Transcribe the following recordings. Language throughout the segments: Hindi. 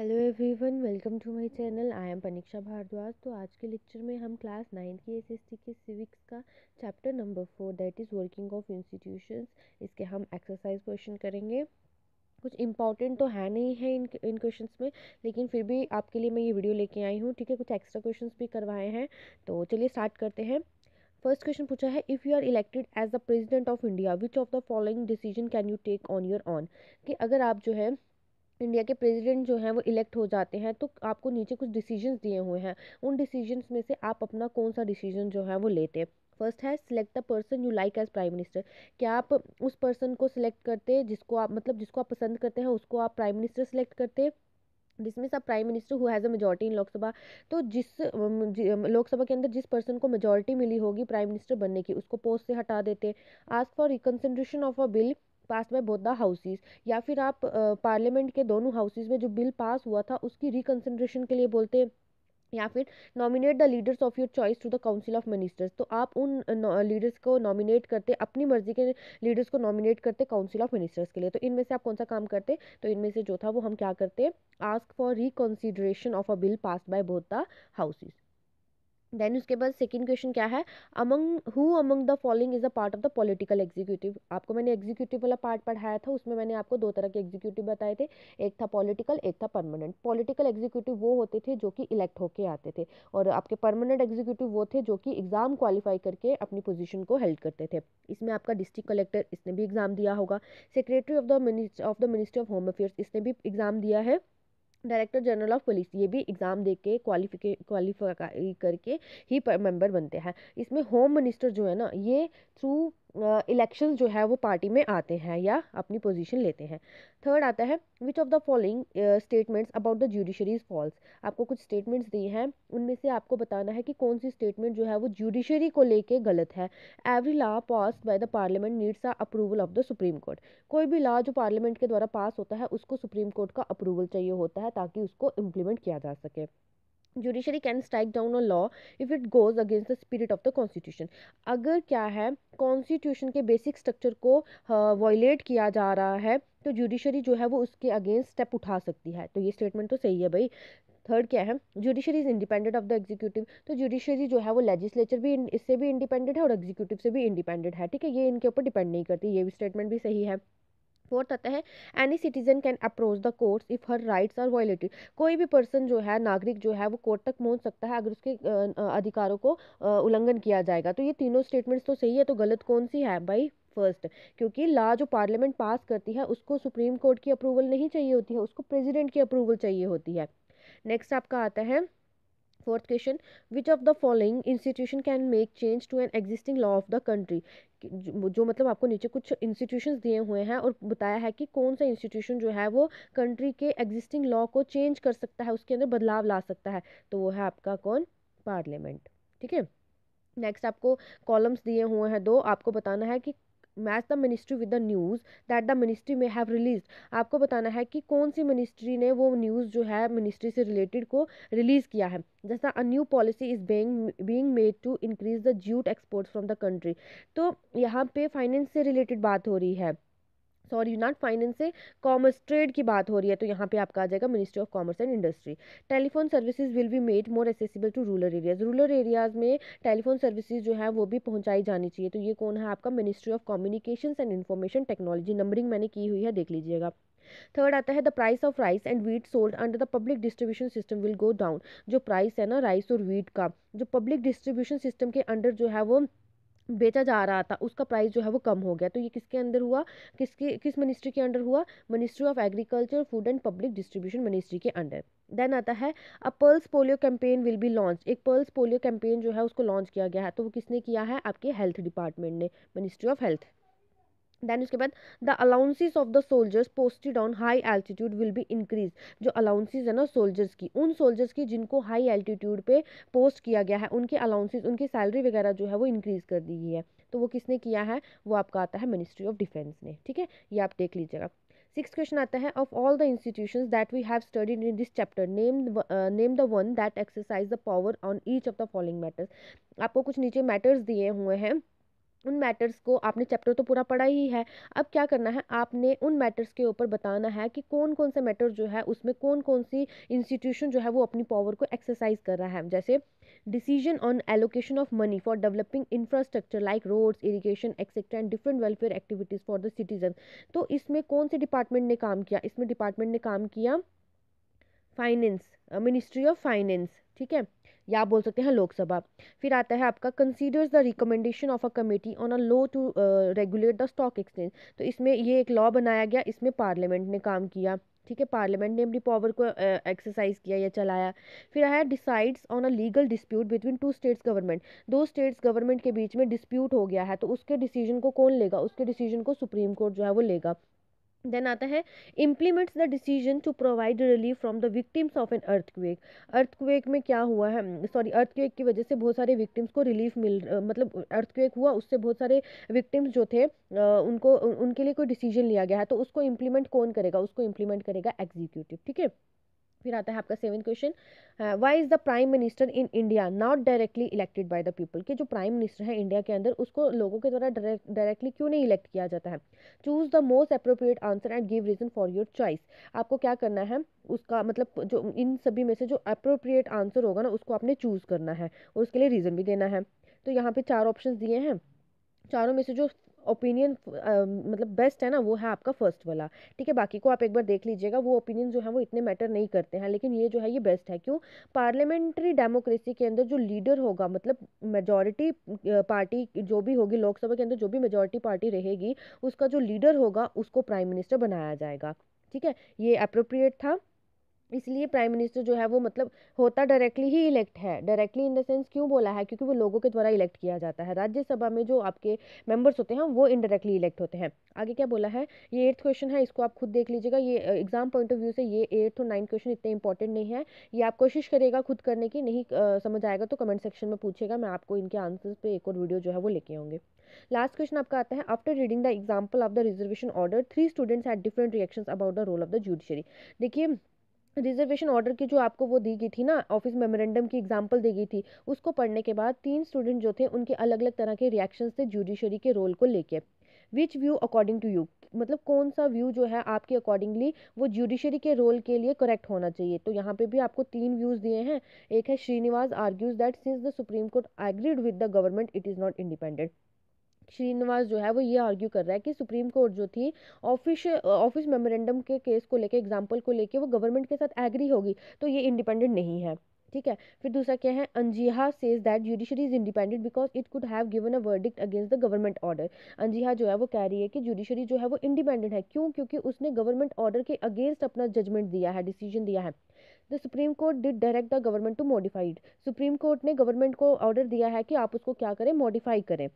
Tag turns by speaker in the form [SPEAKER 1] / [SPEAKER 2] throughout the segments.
[SPEAKER 1] hello everyone welcome to my channel I am Paniksha Bhardwaj तो आज के लेक्चर में हम क्लास नाइन्थ की एसएसटी के सिविक्स का chapter number four that is working of institutions इसके हम एक्सरसाइज क्वेश्चन करेंगे कुछ इंपॉर्टेंट तो है नहीं है इन इन क्वेश्चंस में लेकिन फिर भी आपके लिए मैं ये वीडियो लेके आई हूँ ठीक है कुछ एक्स्ट्रा क्वेश्चन भी करवाए हैं तो चलिए स्टार्ट करते हैं फर्स्ट क्वेश्चन पूछा है if you are elected as the president of India which of the following decision can you take on your own कि अगर आप जो है इंडिया के प्रेसिडेंट जो हैं वो इलेक्ट हो जाते हैं तो आपको नीचे कुछ डिसीजंस दिए हुए हैं उन डिसीजंस में से आप अपना कौन सा डिसीजन जो है वो लेते हैं फर्स्ट है select the person you like as prime minister क्या आप उस पर्सन को सिलेक्ट करते हैं जिसको आप मतलब जिसको आप पसंद करते हैं उसको आप प्राइम मिनिस्टर सिलेक्ट करते हैं जिसमें सब prime minister who has a majority in Lok Sabha तो जिस लोकसभा के अंदर जिस पर्सन को मेजोरिटी मिली होगी प्राइम मिनिस्टर बनने की उसको पोस्ट से हटा देते ask for reconsideration of a bill pass by both the houses या फिर आप पार्लियामेंट के दोनों हाउसेज में जो बिल पास हुआ था उसकी रिकन्सिड्रेशन के लिए बोलते हैं या फिर nominate the leaders of your choice to the council of ministers तो आप उन लीडर्स को नॉमिनेट करते अपनी मर्जी के लीडर्स को नॉमिनेट करते काउंसिल ऑफ मिनिस्टर्स के लिए तो इनमें से आप कौन सा काम करते तो इनमें से जो था वो हम क्या करते ask for reconsideration of a bill pass by both the houses then उसके बाद सेकेंड क्वेश्चन क्या है among who among the following is a part of the political executive आपको मैंने एग्जीक्यूटिव वाला पार्ट पढ़ाया था उसमें मैंने आपको दो तरह के एग्जीक्यूटिव बताए थे एक था पॉलिटिकल एक था परमानेंट पॉलिटिकल एग्जीक्यूटिव वो होते थे जो कि इलेक्ट होके आते थे और आपके परमानेंट एग्जीक्यूटिव वो थे जो कि एग्ज़ाम क्वालिफाई करके अपनी पोजिशन को हेल्ड करते थे इसमें आपका डिस्ट्रिक्ट कलेक्टर इसने भी एग्ज़ाम दिया होगा secretary of the of the ministry of home affairs इसने भी एग्ज़ाम दिया है डायरेक्टर जनरल ऑफ पुलिस ये भी एग्ज़ाम दे के क्वालिफिके क्वालिफाई करके ही मेंबर बनते हैं इसमें होम मिनिस्टर जो है ना ये थ्रू इलेक्शंस जो है वो पार्टी में आते हैं या अपनी पोजीशन लेते हैं थर्ड आता है which of the following statements about the judiciary is false आपको कुछ स्टेटमेंट्स दिए हैं उनमें से आपको बताना है कि कौन सी स्टेटमेंट जो है वो जुडिशरी को लेके गलत है every law pass by the parliament needs a approval of the supreme court कोई भी लॉ जो पार्लियामेंट के द्वारा पास होता है उसको सुप्रीम कोर्ट का अप्रूवल चाहिए होता है ताकि उसको इम्प्लीमेंट किया जा सके judiciary can strike down a law if it goes against the spirit of the constitution अगर क्या है कॉन्स्टिट्यूशन के बेसिक स्ट्रक्चर को वॉयलेट किया जा रहा है तो जुडिशरी जो है वो उसके अगेंस्ट स्टेप उठा सकती है तो ये स्टेटमेंट तो सही है भाई थर्ड क्या है judiciary is independent of the executive तो जुडिशरी जो है वो लेजिस्लेचर भी इससे भी इंडिपेंडेंट है और एग्जीक्यूटिव से भी इंडिपेंडेंट है ठीक है ये इनके ऊपर डिपेंड नहीं करती ये भी स्टेटमेंट भी सही है फोर्थ आता है any citizen can approach the courts if her rights are violated कोई भी पर्सन जो है नागरिक जो है वो कोर्ट तक पहुंच सकता है अगर उसके अधिकारों को उल्लंघन किया जाएगा तो ये तीनों स्टेटमेंट्स तो सही है तो गलत कौन सी है भाई फर्स्ट क्योंकि लॉ जो पार्लियामेंट पास करती है उसको सुप्रीम कोर्ट की अप्रूवल नहीं चाहिए होती है उसको प्रेजिडेंट की अप्रूवल चाहिए होती है नेक्स्ट आपका आता है fourth question which of the following institution can make change to an existing law of the country जो मतलब आपको नीचे कुछ इंस्टीट्यूशन दिए हुए हैं और बताया है कि कौन सा इंस्टीट्यूशन जो है वो कंट्री के एग्जिस्टिंग लॉ को चेंज कर सकता है उसके अंदर बदलाव ला सकता है तो वो है आपका कौन पार्लियामेंट ठीक है नेक्स्ट आपको कॉलम्स दिए हुए हैं दो आपको बताना है कि match the ministry with the news that the ministry may have release आपको बताना है कि कौन सी मिनिस्ट्री ने वो न्यूज़ जो है मिनिस्ट्री से रिलेटेड को रिलीज़ किया है जैसा a new policy is being being made to increase the jute export from the country तो यहाँ पे फाइनेंस से रिलेटेड बात हो रही है सॉरी नॉट फाइनेंस से कॉमर्स ट्रेड की बात हो रही है तो यहाँ पे आपका आ जाएगा ministry of commerce and industry telephone services will be made more accessible to rural areas rural areas में टेलीफोन सर्विसेज जो है वो भी पहुँचाई जानी चाहिए तो ये कौन है आपका ministry of communication and information technology numbering मैंने की हुई है देख लीजिएगा थर्ड आता है the price of rice and wheat sold under the public distribution system will go down जो प्राइस है ना राइस और वीट का जो पब्लिक डिस्ट्रीब्यूशन सिस्टम के अंडर जो है वो बेचा जा रहा था उसका प्राइस जो है वो कम हो गया तो ये किसके अंदर हुआ किसके किस मिनिस्ट्री के अंडर हुआ ministry of agriculture food and public distribution ministry के अंडर देन आता है a pulse polio campaign will be launch एक पल्स पोलियो कैंपेन जो है उसको लॉन्च किया गया है तो वो किसने किया है आपके हेल्थ डिपार्टमेंट ने मिनिस्ट्री ऑफ हेल्थ देन उसके बाद the allowances of the soldiers posted on high altitude will be increase जो अलाउंसेज है ना सोल्जर्स की उन सोल्जर्स की जिनको हाई एल्टीट्यूड पे पोस्ट किया गया है उनके अलाउंसेज उनकी सैलरी वगैरह जो है वो इंक्रीज़ कर दी गई है तो वो किसने किया है वो आपका आता है मिनिस्ट्री ऑफ डिफेंस ने ठीक है ये आप देख लीजिएगा सिक्स क्वेश्चन आता है of all the institution that we have studied in this chapter name name the one that exercise the power on each of the following matters आपको कुछ नीचे मैटर्स दिए हुए हैं उन मैटर्स को आपने चैप्टर तो पूरा पढ़ा ही है अब क्या करना है आपने उन मैटर्स के ऊपर बताना है कि कौन कौन सा मैटर जो है उसमें कौन कौन सी इंस्टीट्यूशन जो है वो अपनी पावर को एक्सरसाइज कर रहा है जैसे decision on allocation of money for developing infrastructure like roads irrigation etcetera and different welfare activities for the citizen तो इसमें कौन से डिपार्टमेंट ने काम किया इसमें डिपार्टमेंट ने काम किया फाइनेंस मिनिस्ट्री ऑफ फाइनेंस ठीक है या बोल सकते हैं लोकसभा फिर आता है आपका considers the recommendation of a committee on a law to regulate the stock exchange तो इसमें ये एक लॉ बनाया गया इसमें पार्लियामेंट ने काम किया ठीक है पार्लियामेंट ने अपनी पावर को एक्सरसाइज uh, किया या चलाया फिर आया decides on a legal dispute between two states government दो स्टेट्स गवर्नमेंट के बीच में डिस्प्यूट हो गया है तो उसके डिसीजन को कौन लेगा उसके डिसीजन को सुप्रीम कोर्ट जो है वो लेगा देन आता है implements the decision to provide relief from the victims of an earthquake earthquake में क्या हुआ है सॉरी अर्थक्वेक की वजह से बहुत सारे विक्टिम्स को रिलीफ मिल मतलब अर्थक्वेक हुआ उससे बहुत सारे विक्टिम्स जो थे उनको उनके लिए कोई डिसीजन लिया गया है तो उसको इम्प्लीमेंट कौन करेगा उसको इम्प्लीमेंट करेगा एग्जीक्यूटिव ठीक है फिर आता है आपका seven question why is the prime minister in India not directly elected by the people कि जो प्राइम मिनिस्टर है इंडिया के अंदर उसको लोगों के द्वारा डायरेक्टली क्यों नहीं इलेक्ट किया जाता है choose the most appropriate answer and give reason for your choice आपको क्या करना है उसका मतलब जो इन सभी में से जो अप्रोप्रिएट आंसर होगा ना उसको आपने चूज़ करना है और उसके लिए रीज़न भी देना है तो यहाँ पे चार ऑप्शन दिए हैं चारों में से जो ओपिनियन मतलब बेस्ट है ना वो है आपका फर्स्ट वाला ठीक है बाकी को आप एक बार देख लीजिएगा वो ओपिनियन जो है वो इतने मैटर नहीं करते हैं लेकिन ये जो है ये बेस्ट है क्यों पार्लियामेंट्री डेमोक्रेसी के अंदर जो लीडर होगा मतलब मेजॉरिटी पार्टी जो भी होगी लोकसभा के अंदर जो भी मेजॉरिटी पार्टी रहेगी उसका जो लीडर होगा उसको प्राइम मिनिस्टर बनाया जाएगा ठीक है ये अप्रोप्रिएट था इसलिए प्राइम मिनिस्टर जो है वो मतलब होता डायरेक्टली ही इलेक्ट है डायरेक्टली इन द सेंस क्यों बोला है क्योंकि वो लोगों के द्वारा इलेक्ट किया जाता है राज्यसभा में जो आपके मेंबर्स होते हैं वो इनडायरेक्टली इलेक्ट होते हैं आगे क्या बोला है ये एट्थ क्वेश्चन है इसको आप खुद देख लीजिएगा ये एग्जाम पॉइंट ऑफ व्यू से ये एट्थ और नाइन्थ क्वेश्चन इतने इंपॉर्टेंट नहीं है ये आप कोशिश करेगा खुद करने की नहीं आ, समझ आएगा तो कमेंट सेक्शन में पूछेगा मैं आपको इनके आंसर्स पर एक और वीडियो जो है वो लेके आऊँगे लास्ट क्वेश्चन आपका आता है after reading the example of the reservation order three students had different reaction about the role of the judiciary देखिए रिजर्वेशन ऑर्डर की जो आपको वो दी गई थी ना ऑफिस मेमोरेंडम की एग्जाम्पल दी गई थी उसको पढ़ने के बाद तीन स्टूडेंट जो थे उनके अलग अलग तरह के रिएक्शंस थे जुडिशरी के रोल को लेके which view according to you मतलब कौन सा व्यू जो है आपके अकॉर्डिंगली वो जुडिशरी के रोल के लिए करेक्ट होना चाहिए तो यहाँ पे भी आपको तीन व्यूज़ दिए हैं एक है Srinivas argues that since the supreme Court agreed with the government it is not independent Srinivas जो है वो ये आर्ग्यू कर रहा है कि सुप्रीम कोर्ट जो थी ऑफिस ऑफिस मेमोरेंडम के केस को लेके एग्जाम्पल को लेके वो गवर्नमेंट के साथ एग्री होगी तो ये इंडिपेंडेंट नहीं है ठीक है फिर दूसरा क्या है Anjaiah says that judiciary is independent because it could have given a verdict against the government order Anjaiah जो है वो कह रही है कि जुडिशरी जो है वो इंडिपेंडेंट है क्यों क्योंकि उसने गवर्नमेंट ऑर्डर के अगेंस्ट अपना जजमेंट दिया है डिसीजन दिया है the supreme Court did direct the government to modified Supreme Court ने गवर्नमेंट को ऑर्डर दिया है कि आप उसको क्या करें मॉडिफाई करें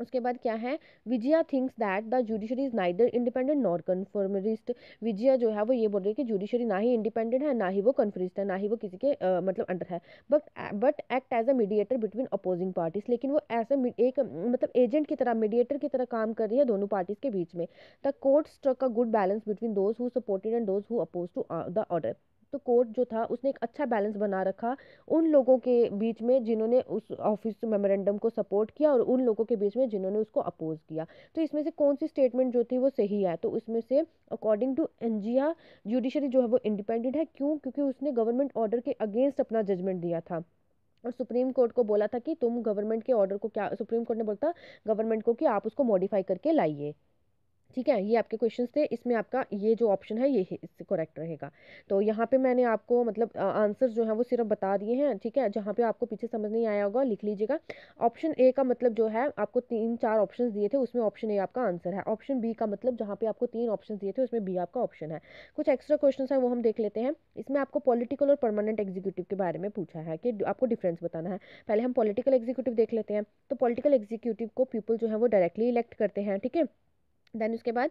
[SPEAKER 1] उसके बाद क्या है Vijaya thinks that the judiciary is neither independent not conformist Vijaya जो है वो ये बोल रही है कि जुडिशरी ना ही इंडिपेंडेंट है ना ही वो कन्फरिस्ट है ना ही वो किसी के uh, मतलब अंडर है but but act as a mediator between opposing parties लेकिन वो ऐसे एक मतलब एजेंट की तरह मीडिएटर की तरह काम कर रही है दोनों पार्टीज के बीच में the court struck a good balance between those who supported and those who oppose to the order तो कोर्ट जो था उसने एक अच्छा बैलेंस बना रखा उन लोगों के बीच में जिन्होंने उस ऑफिस मेमोरेंडम को सपोर्ट किया और उन लोगों के बीच में जिन्होंने उसको अपोज किया तो इसमें से कौन सी स्टेटमेंट जो थी वो सही है तो उसमें से अकॉर्डिंग टू एन जुडिशरी जो है वो इंडिपेंडेंट है क्यों क्योंकि उसने गवर्नमेंट ऑर्डर के अगेंस्ट अपना जजमेंट दिया था और सुप्रीम कोर्ट को बोला था कि तुम गवर्नमेंट के ऑर्डर को क्या सुप्रीम कोर्ट ने बोला था गवर्नमेंट को कि आप उसको मॉडिफाई करके लाइए ठीक है ये आपके क्वेश्चन थे इसमें आपका ये जो ऑप्शन है ये इससे करेक्ट रहेगा तो यहाँ पे मैंने आपको मतलब आंसर जो है वो सिर्फ बता दिए हैं ठीक है जहाँ पे आपको पीछे समझ नहीं आया होगा लिख लीजिएगा ऑप्शन ए का मतलब जो है आपको तीन चार ऑप्शन दिए थे उसमें ऑप्शन ए आपका आंसर है ऑप्शन बी का मतलब जहाँ पे आपको तीन ऑप्शन दिए थे उसमें बी आपका ऑप्शन है कुछ एक्स्ट्रा क्वेश्चन है वो हम देख लेते हैं इसमें आपको पॉलिटिकल और परमानेंट एग्जीक्यूटिव के बारे में पूछा है कि आपको डिफरेंस बताना है पहले हम पॉलिटिकल एग्जीक्यूटिव देख लेते हैं तो पॉलिटिकल एग्जीक्यूटिव को पीपल जो है वो डायरेक्टली इलेक्ट करते हैं ठीक है देन उसके बाद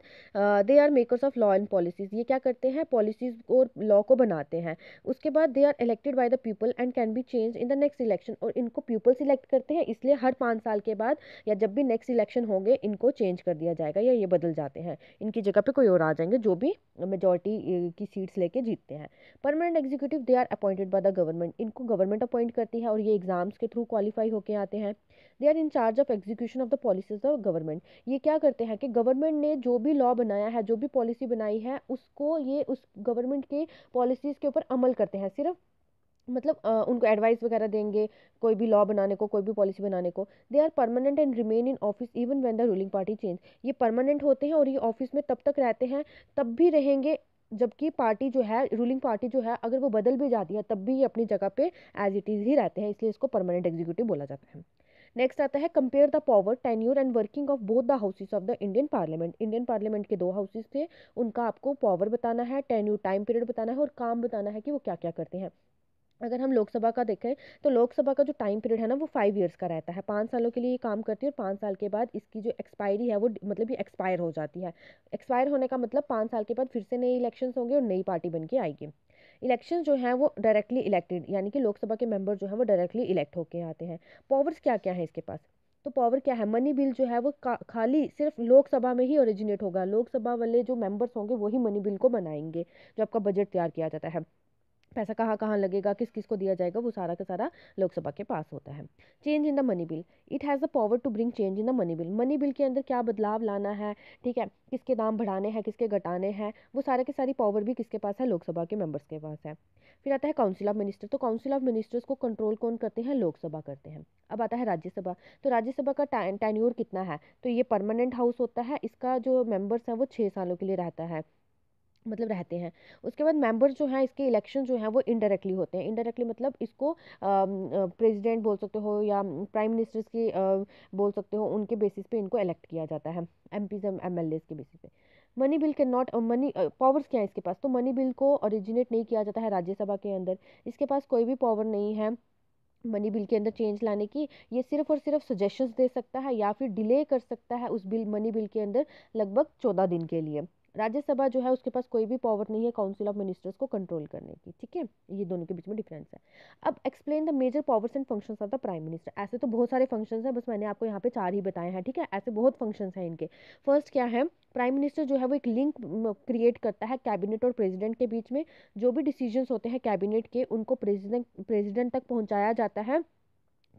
[SPEAKER 1] they are makers of law and policies ये क्या करते हैं पॉलिसीज़ और लॉ को बनाते हैं उसके बाद they are elected by the people and can be change in the next election और इनको पीपल सिलेक्ट करते हैं इसलिए हर पाँच साल के बाद या जब भी नेक्स्ट इलेक्शन होंगे इनको चेंज कर दिया जाएगा या ये बदल जाते हैं इनकी जगह पर कोई और आ जाएंगे जो भी मेजोरिटी की सीट्स लेके जीतते हैं permanent executive they are appointed by the government इनको गवर्नमेंट अपॉइंट करती है और ये एग्जाम्स के थ्रू क्वालिफाई होकर आते हैं they are in charge of execution of the policies of government ये क्या करते हैं कि गवर्नमेंट गवर्नमेंट ने जो भी लॉ बनाया है जो भी पॉलिसी बनाई है उसको ये उस गवर्नमेंट के पॉलिसीज़ के ऊपर अमल करते हैं सिर्फ मतलब आ, उनको एडवाइस वगैरह देंगे कोई भी लॉ बनाने को कोई भी पॉलिसी बनाने को they are permanent and remain in office even when the ruling party change ये परमानेंट होते हैं और ये ऑफिस में तब तक रहते हैं तब भी रहेंगे जबकि पार्टी जो है रूलिंग पार्टी जो है अगर वो बदल भी जाती है तब भी ये अपनी जगह पे एज इट इज़ ही रहते हैं इसलिए इसको परमानेंट एग्जीक्यूटिव बोला जाता है नेक्स्ट आता है compare the power tenure and working of both the houses of the Indian Parliament Indian Parliament के दो हाउसेज थे उनका आपको पावर बताना है टेन्यूर टाइम पीरियड बताना है और काम बताना है कि वो क्या क्या करते हैं अगर हम लोकसभा का देखें तो लोकसभा का जो टाइम पीरियड है ना वो फाइव ईयर्स का रहता है पाँच सालों के लिए ये काम करती है और पाँच साल के बाद इसकी जो एक्सपायरी है वो मतलब ये एक्सपायर हो जाती है एक्सपायर होने का मतलब पाँच साल के बाद फिर से नए इलेक्शंस होंगे और नई पार्टी बन के आएगी इलेक्शन जो हैं वो डायरेक्टली इलेक्टेड यानी कि लोकसभा के मेंबर जो हैं वो डायरेक्टली इलेक्ट होके आते हैं पावर्स क्या क्या हैं इसके पास तो पावर क्या है मनी बिल जो है वो खाली सिर्फ लोकसभा में ही ओरिजिनेट होगा लोकसभा वाले जो मेंबर्स होंगे वही मनी बिल को बनाएंगे जो आपका बजट तैयार किया जाता है पैसा कहाँ कहाँ लगेगा किस किस को दिया जाएगा वो सारा का सारा लोकसभा के पास होता है change in the money bill it has the power to bring change in the money bill money bill के अंदर क्या बदलाव लाना है ठीक है किसके दाम बढ़ाने हैं किसके घटाने हैं वो सारे के सारी पावर भी किसके पास है लोकसभा के मेंबर्स के पास है फिर आता है काउंसिल ऑफ मिनिस्टर तो काउंसिल ऑफ मिनिस्टर्स को कंट्रोल कौन करते हैं लोकसभा करते हैं अब आता है राज्यसभा तो राज्यसभा का टैन्योर कितना है तो ये परमानेंट हाउस होता है इसका जो मेंबर्स हैं वो छः सालों के लिए रहता है मतलब रहते हैं उसके बाद मेंबर जो हैं इसके इलेक्शन जो हैं वो इनडायरेक्टली होते हैं इनडायरेक्टली मतलब इसको प्रेसिडेंट बोल सकते हो या प्राइम मिनिस्टर्स की बोल सकते हो उनके बेसिस पे इनको इलेक्ट किया जाता है एम पीज एम एल के बेसिस पे मनी बिल के नॉट मनी पावर्स क्या है इसके पास तो मनी बिल को ओरिजिनेट नहीं किया जाता है राज्यसभा के अंदर इसके पास कोई भी पावर नहीं है मनी बिल के अंदर चेंज लाने की ये सिर्फ और सिर्फ सजेशंस दे सकता है या फिर डिले कर सकता है उस बिल मनी बिल के अंदर लगभग चौदह दिन के लिए राज्यसभा जो है उसके पास कोई भी पावर नहीं है काउंसिल ऑफ मिनिस्टर्स को कंट्रोल करने की ठीक है ये दोनों के बीच में डिफरेंस है अब explain the major powers and function of the prime minister ऐसे तो बहुत सारे फंक्शंस हैं बस मैंने आपको यहाँ पे चार ही बताए हैं ठीक है ऐसे बहुत फंक्शंस हैं इनके फर्स्ट क्या है प्राइम मिनिस्टर जो है वो एक लिंक क्रिएट करता है कैबिनेट और प्रेसिडेंट के बीच में जो भी डिसीजंस होते हैं कैबिनेट के उनको प्रेसिडेंट प्रेसिडेंट तक पहुँचाया जाता है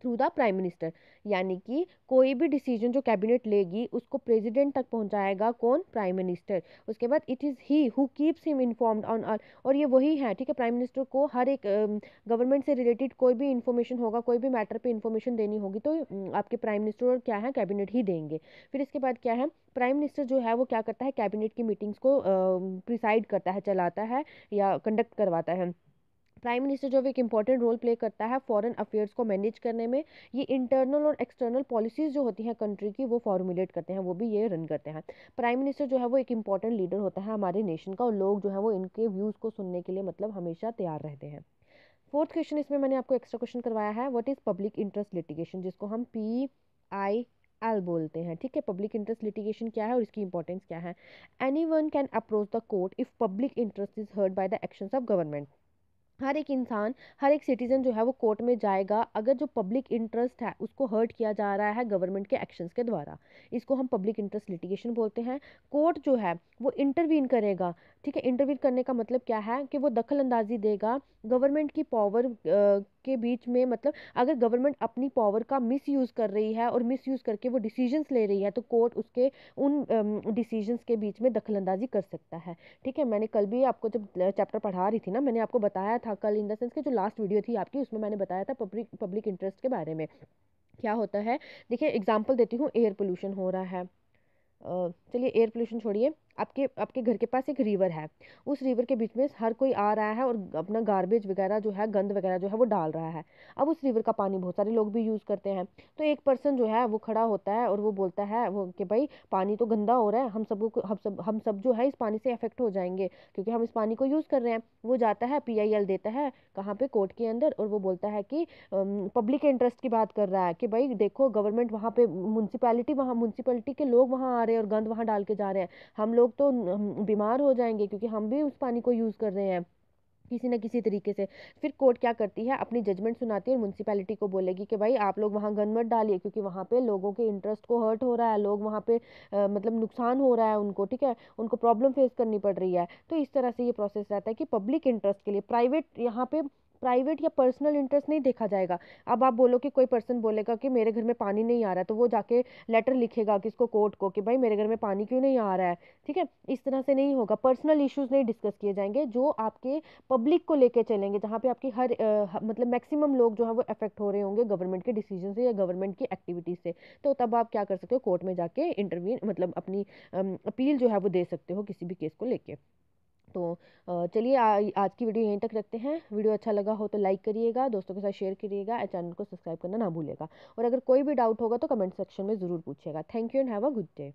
[SPEAKER 1] थ्रू द प्राइम मिनिस्टर यानी कि कोई भी डिसीजन जो कैबिनेट लेगी उसको प्रेसिडेंट तक पहुंचाएगा कौन प्राइम मिनिस्टर उसके बाद it is he who keeps him informed on all और ये वही है ठीक है प्राइम मिनिस्टर को हर एक गवर्नमेंट uh, से रिलेटेड कोई भी इन्फॉर्मेशन होगा कोई भी मैटर पे इन्फॉर्मेशन देनी होगी तो आपके प्राइम मिनिस्टर और क्या है कैबिनेट ही देंगे फिर इसके बाद क्या है प्राइम मिनिस्टर जो है वो क्या करता है कैबिनेट की मीटिंग्स को प्रिसाइड uh, करता है चलाता है या कंडक्ट करवाता है प्राइम मिनिस्टर जो एक इंपॉर्टेंट रोल प्ले करता है फॉरेन अफेयर्स को मैनेज करने में ये इंटरनल और एक्सटर्नल पॉलिसीज जो होती हैं कंट्री की वो फॉर्मुलेट करते हैं वो भी ये रन करते हैं प्राइम मिनिस्टर जो है वो एक इंपॉर्टेंट लीडर होता है हमारे नेशन का और लोग जो है वो इनके व्यूज़ को सुनने के लिए मतलब हमेशा तैयार रहते हैं फोर्थ क्वेश्चन इसमें मैंने आपको एक्स्ट्रा क्वेश्चन करवाया है what is public interest litigation जिसको हम पी आई एल बोलते हैं ठीक है पब्लिक इंटरेस्ट लिटिगेशन क्या है और इसकी इंपॉर्टेंस क्या है anyone can approach the court if public interest is hurt by the actions of government हर एक इंसान हर एक सिटीज़न जो है वो कोर्ट में जाएगा अगर जो पब्लिक इंटरेस्ट है उसको हर्ट किया जा रहा है गवर्नमेंट के एक्शंस के द्वारा इसको हम पब्लिक इंटरेस्ट लिटिगेशन बोलते हैं कोर्ट जो है वो इंटरवीन करेगा ठीक है इंटरवीन करने का मतलब क्या है कि वो दखल अंदाजी देगा गवर्नमेंट की पावर के बीच में मतलब अगर गवर्नमेंट अपनी पावर का मिस यूज़ कर रही है और मिस यूज़ करके वो डिसीजंस ले रही है तो कोर्ट उसके उन डिसीजंस के बीच में दखलंदाजी कर सकता है ठीक है मैंने कल भी आपको जब चैप्टर पढ़ा रही थी ना मैंने आपको बताया था कल इन द सेंस कि जो लास्ट वीडियो थी आपकी उसमें मैंने बताया था पब्लिक पब्लिक इंटरेस्ट के बारे में क्या होता है देखिए एग्जाम्पल देती हूँ एयर पोल्यूशन हो रहा है चलिए एयर पोल्यूशन छोड़िए आपके आपके घर के पास एक रिवर है उस रिवर के बीच में हर कोई आ रहा है और अपना गार्बेज वगैरह जो है गंद वगैरह जो है वो डाल रहा है अब उस रिवर का पानी बहुत सारे लोग भी यूज़ करते हैं तो एक पर्सन जो है वो खड़ा होता है और वो बोलता है वो कि भाई पानी तो गंदा हो रहा है हम सबको हम सब हम सब जो है इस पानी से अफेक्ट हो जाएंगे क्योंकि हम इस पानी को यूज़ कर रहे हैं वो जाता है पी देता है कहाँ पर कोर्ट के अंदर और वो बोलता है कि पब्लिक इंटरेस्ट की बात कर रहा है कि भाई देखो गवर्नमेंट वहाँ पर म्यूनसिपैलिटी वहाँ म्यूनसिपैलिटी के लोग वहाँ आ रहे हैं और गंद वहाँ डाल के जा रहे हैं हम लोग लोग तो बीमार हो जाएंगे क्योंकि हम भी उस पानी को यूज़ कर रहे हैं किसी न किसी तरीके से फिर कोर्ट क्या करती है अपनी जजमेंट सुनाती है और म्यूनसिपैलिटी को बोलेगी कि भाई आप लोग वहाँ गनमट डालिए क्योंकि वहाँ पे लोगों के इंटरेस्ट को हर्ट हो रहा है लोग वहाँ पे आ, मतलब नुकसान हो रहा है उनको ठीक है उनको प्रॉब्लम फेस करनी पड़ रही है तो इस तरह से ये प्रोसेस रहता है कि पब्लिक इंटरेस्ट के लिए प्राइवेट यहाँ पे प्राइवेट या पर्सनल इंटरेस्ट नहीं देखा जाएगा अब आप बोलो कि कोई पर्सन बोलेगा कि मेरे घर में पानी नहीं आ रहा तो वो जाके लेटर लिखेगा किसको कोर्ट को कि भाई मेरे घर में पानी क्यों नहीं आ रहा है ठीक है इस तरह से नहीं होगा पर्सनल इश्यूज़ नहीं डिस्कस किए जाएंगे जो आपके पब्लिक को लेकर चलेंगे जहाँ पे आपकी हर मतलब मैक्सिमम लोग जो है वो अफेक्ट हो रहे होंगे गवर्नमेंट के डिसीजन से या गवर्नमेंट की एक्टिविटीज़ से तो तब आप क्या कर सकते हो कोर्ट में जाके इंटरव्यू मतलब अपनी अपील जो है वो दे सकते हो किसी भी केस को लेके तो चलिए आज की वीडियो यहीं तक रखते हैं वीडियो अच्छा लगा हो तो लाइक करिएगा दोस्तों के साथ शेयर करिएगा और चैनल को सब्सक्राइब करना ना भूलेगा और अगर कोई भी डाउट होगा तो कमेंट सेक्शन में ज़रूर पूछिएगा thank you and have a good day